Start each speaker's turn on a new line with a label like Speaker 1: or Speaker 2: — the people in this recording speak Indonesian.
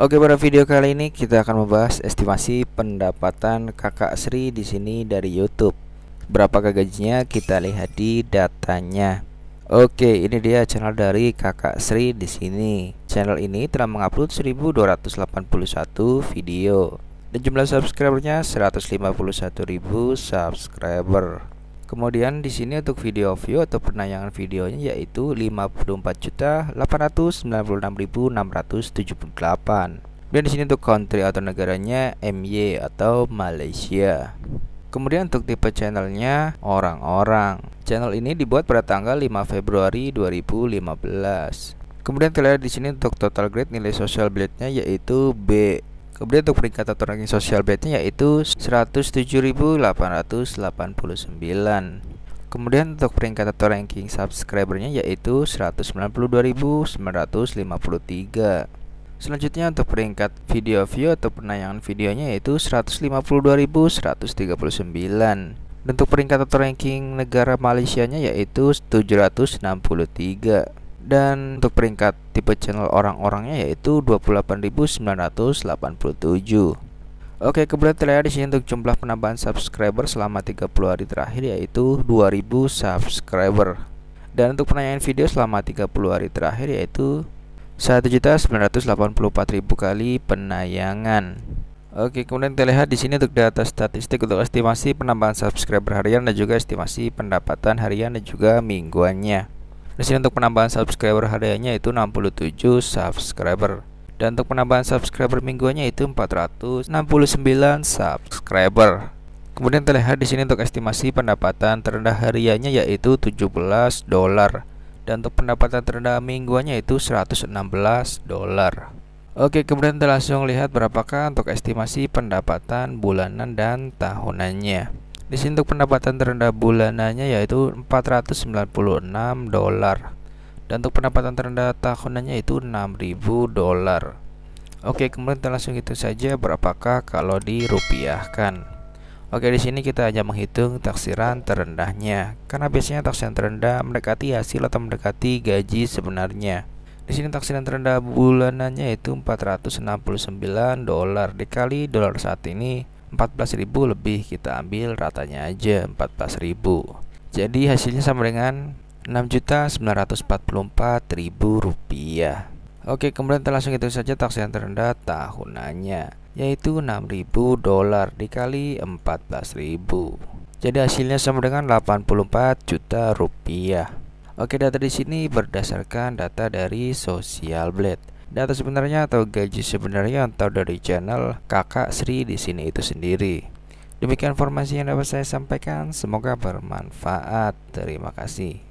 Speaker 1: Oke pada video kali ini kita akan membahas estimasi pendapatan kakak Sri di sini dari YouTube. Berapa gajinya kita lihat di datanya. Oke, ini dia channel dari Kakak Sri di sini. Channel ini telah mengupload 1281 video dan jumlah subscribernya 151.000 subscriber. Kemudian di sini untuk video view atau penayangan videonya yaitu 54.896.678. Dan di sini untuk country atau negaranya MY atau Malaysia. Kemudian untuk tipe channelnya orang-orang. Channel ini dibuat pada tanggal 5 Februari 2015. Kemudian terlihat di sini untuk total grade nilai social blade-nya yaitu B Kemudian untuk peringkat atau ranking sosial bednya yaitu 107.889. Kemudian untuk peringkat atau ranking subscribernya yaitu 192.953. Selanjutnya untuk peringkat video view atau penayangan videonya yaitu 152.139 untuk peringkat atau ranking negara Malaysia nya yaitu 763 dan untuk peringkat tipe channel orang-orangnya yaitu 28.987. Oke, kemudian terlihat di sini untuk jumlah penambahan subscriber selama 30 hari terakhir yaitu 2000 subscriber. Dan untuk penayangan video selama 30 hari terakhir yaitu 1.984.000 kali penayangan. Oke, kemudian kita lihat di sini untuk data statistik untuk estimasi penambahan subscriber harian dan juga estimasi pendapatan harian dan juga mingguannya. Di sini untuk penambahan subscriber hariannya itu 67 subscriber dan untuk penambahan subscriber mingguannya itu 469 subscriber. Kemudian terlihat di sini untuk estimasi pendapatan terendah hariannya yaitu 17 dolar dan untuk pendapatan terendah mingguannya itu 116 dolar. Oke, kemudian kita langsung lihat berapakah untuk estimasi pendapatan bulanan dan tahunannya. Di sini untuk pendapatan terendah bulanannya yaitu 496 dolar. Dan untuk pendapatan terendah tahunannya itu 6000 dolar. Oke, kemudian kita langsung hitung saja berapakah kalau dirupiahkan. Oke di sini kita hanya menghitung taksiran terendahnya karena biasanya taksiran terendah mendekati hasil atau mendekati gaji sebenarnya. Di sini taksiran terendah bulanannya yaitu 469 dolar dikali dolar saat ini 14.000 lebih kita ambil ratanya aja 14.000 jadi hasilnya sama dengan 6.944.000 rupiah Oke kemudian kita langsung hitung saja taksi yang terendah tahunannya yaitu 6.000 dolar dikali 14.000 jadi hasilnya sama dengan 84 juta rupiah Oke data di sini berdasarkan data dari Social Blade data sebenarnya atau gaji sebenarnya atau dari channel kakak Sri di sini itu sendiri. Demikian informasi yang dapat saya sampaikan, semoga bermanfaat. Terima kasih.